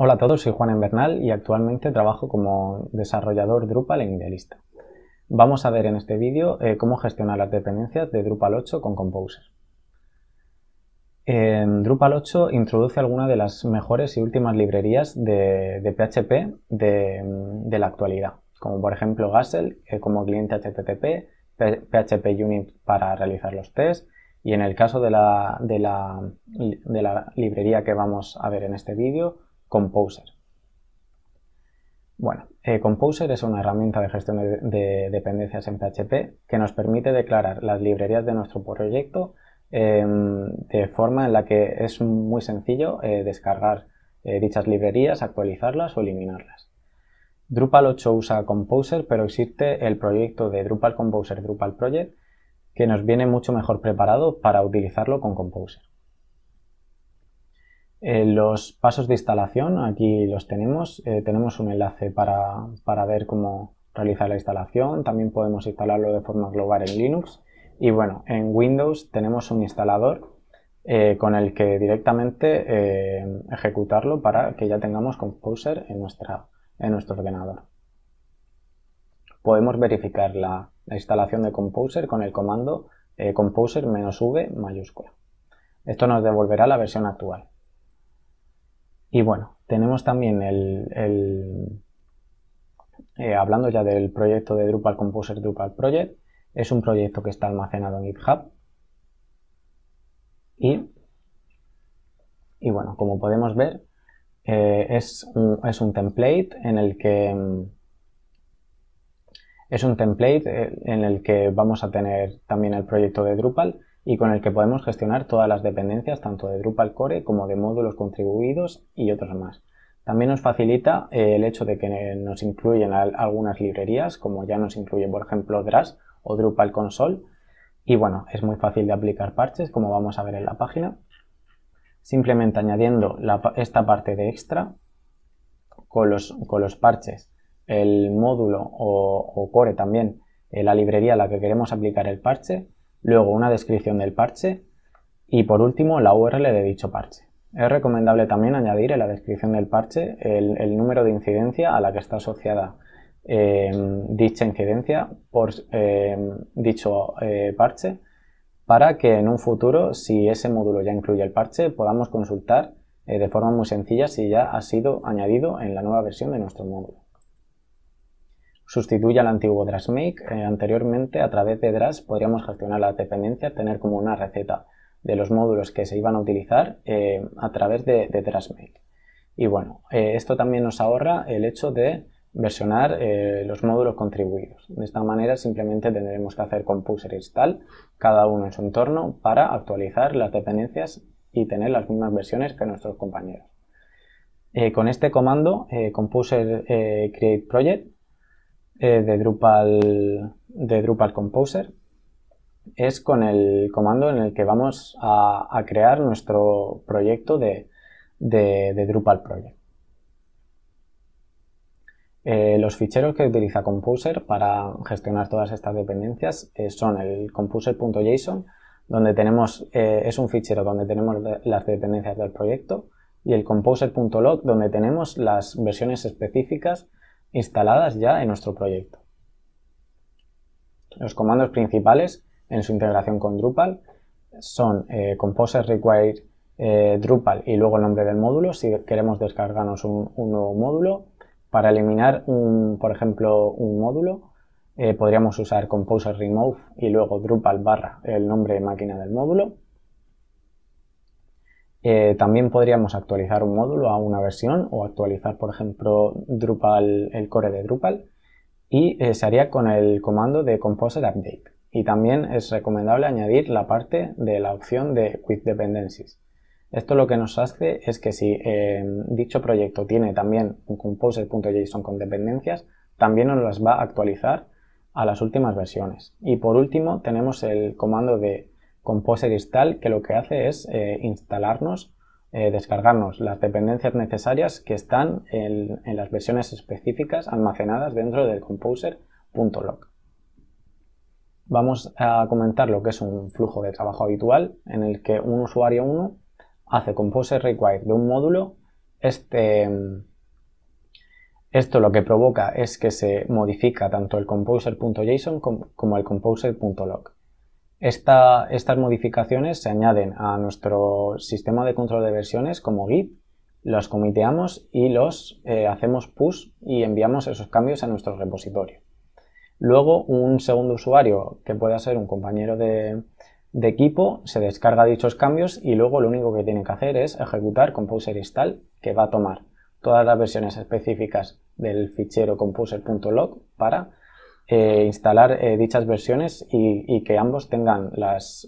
Hola a todos, soy Juan Bernal y actualmente trabajo como desarrollador Drupal en idealista. Vamos a ver en este vídeo eh, cómo gestionar las dependencias de Drupal 8 con Composer. Drupal 8 introduce algunas de las mejores y últimas librerías de, PHP de, la actualidad, como por ejemplo Gassel eh, como cliente HTTP, PHP Unit para realizar los tests y en el caso de la, la librería que vamos a ver en este vídeo, Composer. Bueno, eh, Composer es una herramienta de gestión de, dependencias en PHP que nos permite declarar las librerías de nuestro proyecto em, de forma en la que es muy sencillo eh, descargar eh, dichas librerías, actualizarlas o eliminarlas. Drupal 8 usa Composer, pero existe el proyecto de Drupal Composer Drupal Project que nos viene mucho mejor preparado para utilizarlo con Composer. Eh, los pasos de instalación, aquí los tenemos. Eh, tenemos un enlace para, ver cómo realizar la instalación. También podemos instalarlo de forma global en Linux. Y bueno, en Windows tenemos un instalador eh, con el que directamente ejecutarlo para que ya tengamos Composer en, nuestra, en nuestro ordenador. Podemos verificar la instalación de Composer con el comando composer-v mayúscula. Esto nos devolverá la versión actual. Y bueno, tenemos también el, eh, hablando ya del proyecto de Drupal Composer Drupal Project, es un proyecto que está almacenado en GitHub. Y, y bueno, como podemos ver, eh, es, es, un, template en el que es un template eh, en el que vamos a tener también el proyecto de Drupal y con el que podemos gestionar todas las dependencias tanto de Drupal Core como de módulos contribuidos y otros más. También nos facilita eh, el hecho de que nos incluyen algunas librerías, como ya nos incluye por ejemplo DRAS o Drupal Console. Y bueno, es muy fácil de aplicar parches, como vamos a ver en la página. Simplemente añadiendo esta parte de extra con los, parches, el módulo o, core también, eh, la librería a la que queremos aplicar el parche, luego una descripción del parche y por último la URL de dicho parche. Es recomendable también añadir en la descripción del parche el, número de incidencia a la que está asociada eh, dicha incidencia por eh, dicho eh, parche para que en un futuro, si ese módulo ya incluye el parche, podamos consultar de forma muy sencilla si ya ha sido añadido en la nueva versión de nuestro módulo sustituye al antiguo DrasMake. Eh, anteriormente, a través de Dras podríamos gestionar las dependencias, tener como una receta de los módulos que se iban a utilizar eh, a través de, de DrasMake. Y bueno, eh, esto también nos ahorra el hecho de versionar los módulos contribuidos. De esta manera simplemente tendremos que hacer composer e install, cada uno en su entorno, para actualizar las dependencias y tener las mismas versiones que nuestros compañeros. con este comando, composer create project, eh, de, Drupal, de Drupal Composer es con el comando en el que vamos a, crear nuestro proyecto de, Drupal Project. Eh, los ficheros que utiliza Composer para gestionar todas estas dependencias eh, son el composer.json, donde tenemos, es un fichero donde tenemos las dependencias del proyecto, y el composer.log, donde tenemos las versiones específicas instaladas ya en nuestro proyecto. Los comandos principales en su integración con Drupal son eh, Composer Require eh, Drupal y luego el nombre del módulo si queremos descargarnos un, nuevo módulo. Para eliminar, un, por ejemplo, un módulo eh, podríamos usar Composer Remove y luego Drupal barra el nombre de máquina del módulo. Eh, también podríamos actualizar un módulo a una versión o actualizar, por ejemplo, Drupal, el core de Drupal y eh, se haría con el comando de composer Update. Y también es recomendable añadir la parte de la opción de with Dependencies. Esto lo que nos hace es que si eh, dicho proyecto tiene también un composer.json con dependencias, también nos las va a actualizar a las últimas versiones. Y por último tenemos el comando de Composer Install, que lo que hace es eh, instalarnos, eh, descargarnos las dependencias necesarias que están en, las versiones específicas almacenadas dentro del composer.log. Vamos a comentar lo que es un flujo de trabajo habitual en el que un usuario 1 hace composer require de un módulo. Este, esto lo que provoca es que se modifica tanto el composer.json como el composer.log estas modificaciones se añaden a nuestro sistema de control de versiones como Git, los comiteamos y los eh, hacemos push y enviamos esos cambios a nuestro repositorio. Luego un segundo usuario, que pueda ser un compañero de, de, equipo, se descarga dichos cambios y luego lo único que tiene que hacer es ejecutar Composer install que va a tomar todas las versiones específicas del fichero composer.log para eh, instalar eh, dichas versiones y, que ambos tengan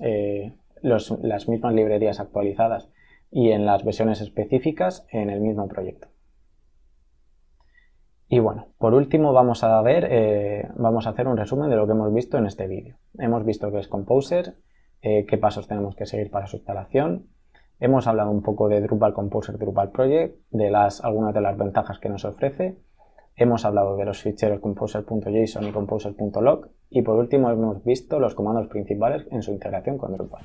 eh, las, mismas librerías actualizadas y en las versiones específicas en el mismo proyecto. Y bueno, por último vamos a ver, vamos a hacer un resumen de lo que hemos visto en este vídeo. Hemos visto qué es Composer, qué pasos tenemos que seguir para su instalación, hemos hablado un poco de Drupal Composer, Drupal Project, de las, algunas de las ventajas que nos ofrece Hemos hablado de los ficheros composer.json y composer.log y por último hemos visto los comandos principales en su integración con Drupal.